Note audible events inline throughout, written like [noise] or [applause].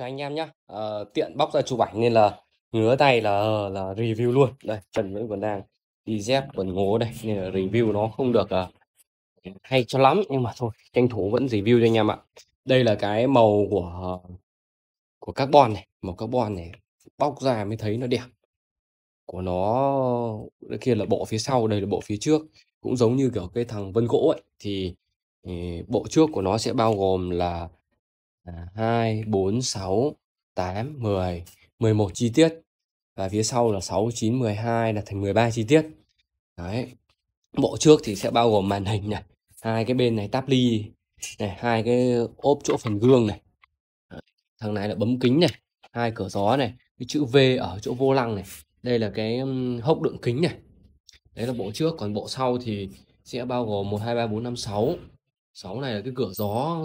cho anh em nhé uh, ờ, tiện bóc ra chụp ảnh nên là ngứa tay là ờ, là review luôn đây trần vẫn còn đang đi dép quần ngố đây nên là review nó không được uh, hay cho lắm nhưng mà thôi tranh thủ vẫn review cho anh em ạ đây là cái màu của của carbon này màu carbon này bóc ra mới thấy nó đẹp của nó cái kia là bộ phía sau đây là bộ phía trước cũng giống như kiểu cái thằng vân gỗ ấy thì, thì ừ, bộ trước của nó sẽ bao gồm là à, 2, 4, 6, 8, 10, 11 chi tiết và phía sau là 6, 9, 12 là thành 13 chi tiết đấy bộ trước thì sẽ bao gồm màn hình này hai cái bên này táp ly này hai cái ốp chỗ phần gương này thằng này là bấm kính này hai cửa gió này cái chữ V ở chỗ vô lăng này đây là cái hốc đựng kính này đấy là bộ trước còn bộ sau thì sẽ bao gồm 1 2 3 4 5 6 6 này là cái cửa gió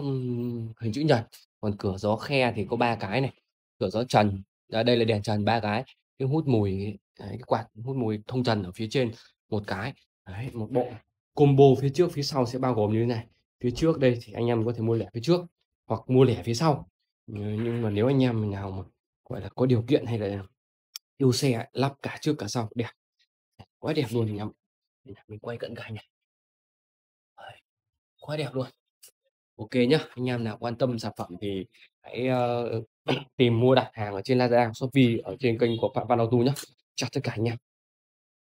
hình chữ nhật còn cửa gió khe thì có ba cái này cửa gió trần à, đây là đèn trần ba cái cái hút mùi đấy, cái quạt hút mùi thông trần ở phía trên một cái đấy, một bộ combo phía trước phía sau sẽ bao gồm như thế này phía trước đây thì anh em có thể mua lẻ phía trước hoặc mua lẻ phía sau nhưng mà nếu anh em nào mà gọi là có điều kiện hay là yêu xe lắp cả trước cả sau đẹp quá đẹp luôn anh em mình quay cận cảnh này quá đẹp luôn ok nhá anh em nào quan tâm sản phẩm thì hãy uh, [clears throat] tìm mua đặt hàng ở trên Lazada, Shopee ở trên kênh của Phạm Văn Auto nhé chào tất cả anh em